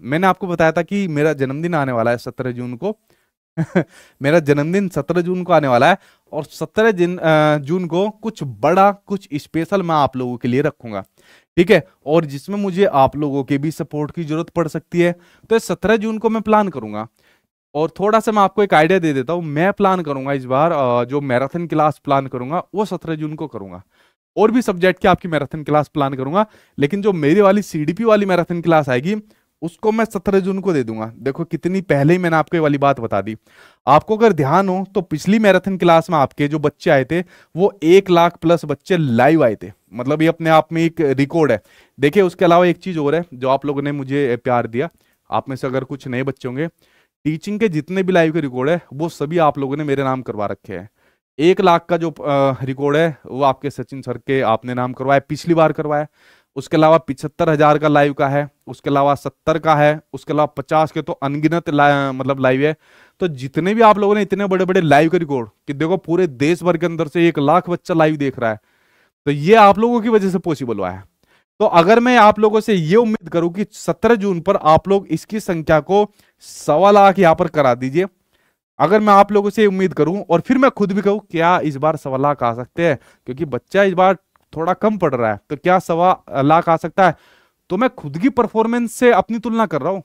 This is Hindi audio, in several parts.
मैंने आपको बताया था कि मेरा जन्मदिन आने वाला है सत्रह जून को मेरा जन्मदिन सत्रह जून को आने वाला है और सत्रह जून को कुछ बड़ा कुछ स्पेशल मैं आप लोगों के लिए रखूंगा ठीक है और जिसमें मुझे आप लोगों के भी सपोर्ट की जरूरत पड़ सकती है तो सत्रह जून को मैं प्लान करूंगा और थोड़ा सा मैं आपको एक आइडिया दे देता हूँ मैं प्लान करूंगा इस बार जो मैराथन क्लास प्लान करूंगा वो सत्रह जून को करूंगा और भी सब्जेक्ट की आपकी मैराथन क्लास प्लान करूंगा लेकिन जो मेरी वाली सीडीपी वाली मैराथन क्लास आएगी उसको मैं सत्रह जून को दे दूंगा देखो कितनी पहले ही मैंने आपको ये वाली बात बता दी आपको अगर ध्यान हो तो पिछली मैराथन क्लास में आपके जो बच्चे आए थे वो एक लाख प्लस बच्चे लाइव आए थे मतलब ये अपने आप में एक रिकॉर्ड है देखिए उसके अलावा एक चीज़ और है जो आप लोगों ने मुझे प्यार दिया आप में से अगर कुछ नए बच्चे होंगे टीचिंग के जितने भी लाइव के रिकॉर्ड है वो सभी आप लोगों ने मेरे नाम करवा रखे हैं एक लाख का जो रिकॉर्ड है वो आपके सचिन सर के आपने नाम करवाया पिछली बार करवाया उसके अलावा पिछहत्तर हजार का लाइव का है उसके अलावा सत्तर का है उसके अलावा पचास के तो अनगिनत ला, मतलब लाइव है तो जितने भी आप लोगों ने इतने बड़े बड़े लाइव का रिकॉर्ड कि देखो पूरे देश भर के अंदर से एक लाख बच्चा लाइव देख रहा है तो ये आप लोगों की वजह से पॉसिबल हुआ है तो अगर मैं आप लोगों से ये उम्मीद करूं कि सत्रह जून पर आप लोग इसकी संख्या को सवा लाख यहां पर करा दीजिए अगर मैं आप लोगों से उम्मीद करूं और फिर मैं खुद भी कहूं क्या इस बार सवा लाख आ सकते हैं क्योंकि बच्चा इस बार थोड़ा कम पड़ रहा है तो क्या सवा लाख आ सकता है तो मैं खुद की परफॉर्मेंस से अपनी तुलना कर रहा हूं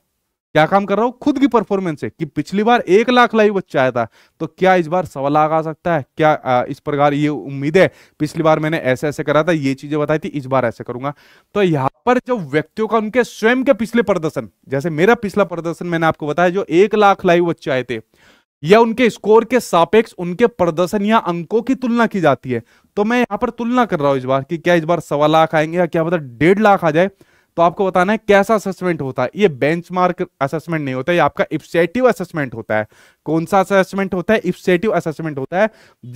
क्या काम कर रहा हूं खुद की परफॉर्मेंस से कि पिछली बार एक लाख लाइव बच्चा आया था तो क्या इस बार सवा लाख आ सकता है क्या आ, इस प्रकार ये उम्मीद है पिछली बार मैंने ऐसे ऐसे करा था ये चीजें बताई थी इस बार ऐसे करूंगा तो यहाँ पर जो व्यक्तियों का उनके स्वयं के पिछले प्रदर्शन जैसे मेरा पिछला प्रदर्शन मैंने आपको बताया जो एक लाख लाइव बच्चे आए थे या उनके स्कोर के सापेक्ष उनके प्रदर्शन या अंकों की तुलना की जाती है तो मैं यहाँ पर तुलना कर रहा हूँ इस बार कि क्या इस बार सवा लाख आएंगे या क्या पता डेढ़ लाख आ जाए तो आपको बताना है कैसा असेसमेंट होता है ये बेंचमार्क असेसमेंट नहीं होता है ये आपका इफ्सेटिव असेसमेंट होता है कौन सा असेसमेंट होता है इफ्सेटिव असेसमेंट होता है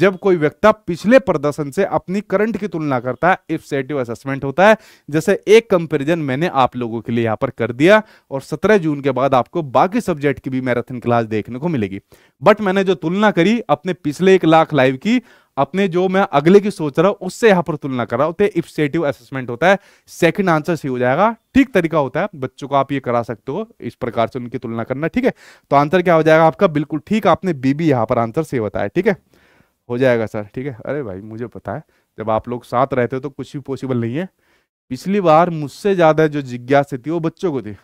जब कोई व्यक्ति पिछले प्रदर्शन से अपनी करंट की तुलना करता है इफ्सेटिव असेसमेंट होता है जैसे एक कंपेरिजन मैंने आप लोगों के लिए यहाँ पर कर दिया और सत्रह जून के बाद आपको बाकी सब्जेक्ट की भी मैराथन क्लास देखने को मिलेगी बट मैंने जो तुलना करी अपने पिछले एक लाख लाइव की अपने जो मैं अगले की सोच रहा हूं उससे यहाँ पर तुलना कर रहा हूं तो इप्सेटिव असेसमेंट होता है सेकंड आंसर सही हो जाएगा ठीक तरीका होता है बच्चों को आप ये करा सकते हो इस प्रकार से उनकी तुलना करना ठीक है तो आंसर क्या हो जाएगा आपका बिल्कुल ठीक आपने बीबी यहां पर आंसर सही बताया ठीक है हो जाएगा सर ठीक है अरे भाई मुझे पता है जब आप लोग साथ रहते हो तो कुछ भी पॉसिबल नहीं है पिछली बार मुझसे ज़्यादा जो जिज्ञास थी वो बच्चों को थी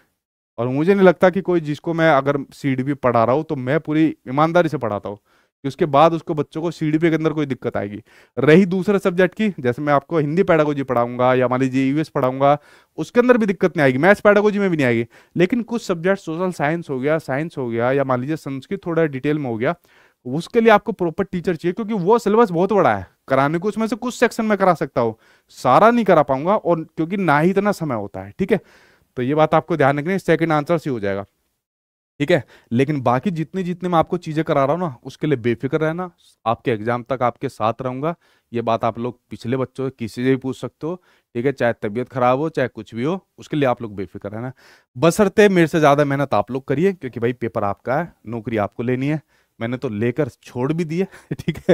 और मुझे नहीं लगता कि कोई जिसको मैं अगर सीड भी पढ़ा रहा हूँ तो मैं पूरी ईमानदारी से पढ़ाता हूँ कि उसके बाद उसको बच्चों को सी के अंदर कोई दिक्कत आएगी रही दूसरे सब्जेक्ट की जैसे मैं आपको हिंदी पैडागोजी पढ़ाऊंगा या मान लीजिए यूएस पढ़ाऊंगा उसके अंदर भी दिक्कत नहीं आएगी मैथ्स पैडागोजी में भी नहीं आएगी लेकिन कुछ सब्जेक्ट सोशल साइंस हो गया साइंस हो गया या मान लीजिए संस्कृत थोड़ा डिटेल में हो गया उसके लिए आपको प्रॉपर टीचर चाहिए क्योंकि वो सिलेबस बहुत बड़ा है कराने को उसमें से कुछ सेक्शन में करा सकता हो सारा नहीं करा पाऊंगा और क्योंकि ना ही इतना समय होता है ठीक है तो ये बात आपको ध्यान रखनी सेकंड आंसर से हो जाएगा ठीक है लेकिन बाकी जितने जितने मैं आपको चीज़ें करा रहा हूँ ना उसके लिए बेफिक्र रहना आपके एग्जाम तक आपके साथ रहूंगा ये बात आप लोग पिछले बच्चों किसी से भी पूछ सकते हो ठीक है चाहे तबियत खराब हो चाहे कुछ भी हो उसके लिए आप लोग बेफिक्र रहना बसरते मेरे से ज़्यादा मेहनत आप लोग करिए क्योंकि भाई पेपर आपका है नौकरी आपको लेनी है मैंने तो लेकर छोड़ भी दिए ठीक है